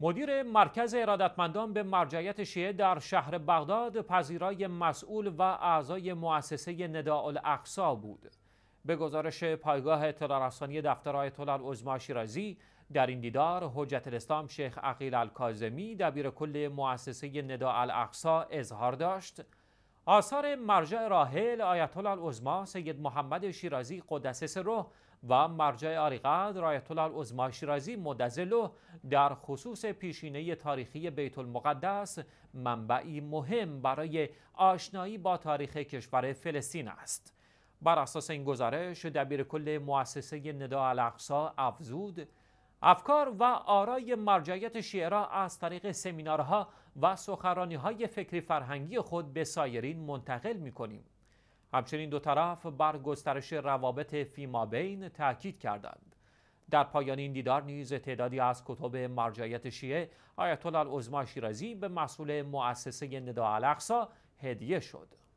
مدیر مرکز ارادتمندان به مرجعیت شیعه در شهر بغداد پذیرای مسئول و اعضای مؤسسه نداء الاقصا بود. به گزارش پایگاه اطلاع رسانی دفتر آیت الله شیرازی در این دیدار حجت الاسلام شیخ عقیل الکاظمی دبیر کل مؤسسه نداء الاقصا اظهار داشت آثار مرجع راحل آیت الله العظما سید محمد شیرازی قدس سره و مرجع آریقد آیت الله العظما شیرازی مدزلو در خصوص پیشینه تاریخی بیت المقدس منبعی مهم برای آشنایی با تاریخ کشور فلسطین است بر اساس این گزارش دبیر کل مؤسسه ندا الاقصا افزود افکار و آرای مرجعیت شیعه از طریق سمینارها و سخرانی های فکری فرهنگی خود به سایرین منتقل می کنیم. همچنین دو طرف بر گسترش روابط بین تاکید کردند. در پایان این دیدار نیز تعدادی از کتب مرجعیت شیعه آیت الله شیرازی به مسئول مؤسسه ندا الاقصا هدیه شد.